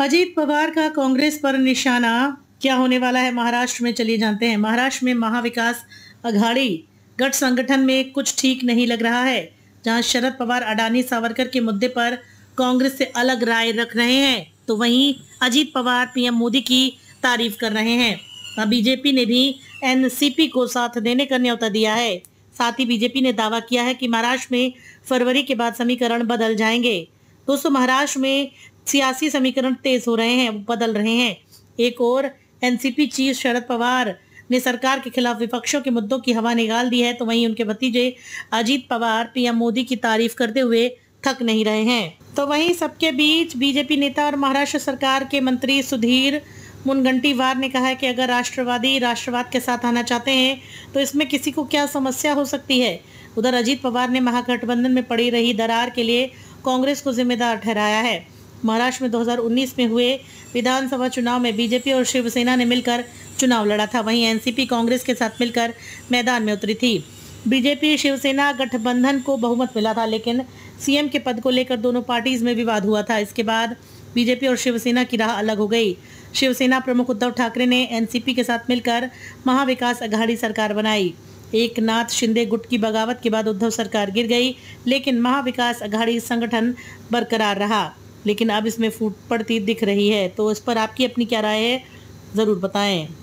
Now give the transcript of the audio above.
अजीत पवार का कांग्रेस पर निशाना क्या होने वाला है महाराष्ट्र में चलिए जानते हैं महाराष्ट्र में महाविकास अघाड़ी गठ संगठन में कुछ ठीक नहीं लग रहा है जहां शरद पवार अडानी सावरकर के मुद्दे पर कांग्रेस से अलग राय रख रहे हैं तो वहीं अजीत पवार पीएम मोदी की तारीफ कर रहे हैं बीजेपी ने भी एनसीपी को साथ देने का न्यौता दिया है साथ ही बीजेपी ने दावा किया है कि महाराष्ट्र में फरवरी के बाद समीकरण बदल जाएंगे दोस्तों महाराष्ट्र में सियासी समीकरण तेज हो रहे हैं बदल रहे हैं एक और एनसीपी चीफ शरद पवार ने सरकार के खिलाफ विपक्षों के मुद्दों की हवा निकाल दी है तो वहीं उनके भतीजे अजीत पवार पीएम मोदी की तारीफ करते हुए थक नहीं रहे हैं तो वहीं सबके बीच बीजेपी नेता और महाराष्ट्र सरकार के मंत्री सुधीर मुनगंटीवार ने कहा है कि अगर राष्ट्रवादी राष्ट्रवाद के साथ आना चाहते हैं तो इसमें किसी को क्या समस्या हो सकती है उधर अजीत पवार ने महागठबंधन में पड़ी रही दरार के लिए कांग्रेस को जिम्मेदार ठहराया है महाराष्ट्र में 2019 में हुए विधानसभा चुनाव में बीजेपी और शिवसेना ने मिलकर चुनाव लड़ा था वहीं एनसीपी कांग्रेस के साथ मिलकर मैदान में उतरी थी बीजेपी शिवसेना गठबंधन को बहुमत मिला था लेकिन सीएम के पद को लेकर दोनों पार्टीज में विवाद हुआ था इसके बाद बीजेपी और शिवसेना की राह अलग हो गई शिवसेना प्रमुख उद्धव ठाकरे ने एनसीपी के साथ मिलकर महाविकास अघाड़ी सरकार बनाई एक नाथ शिंदे गुट की बगावत के बाद उद्धव सरकार गिर गई लेकिन महाविकास अघाड़ी संगठन बरकरार रहा लेकिन अब इसमें फूट पड़ती दिख रही है तो इस पर आपकी अपनी क्या राय है ज़रूर बताएं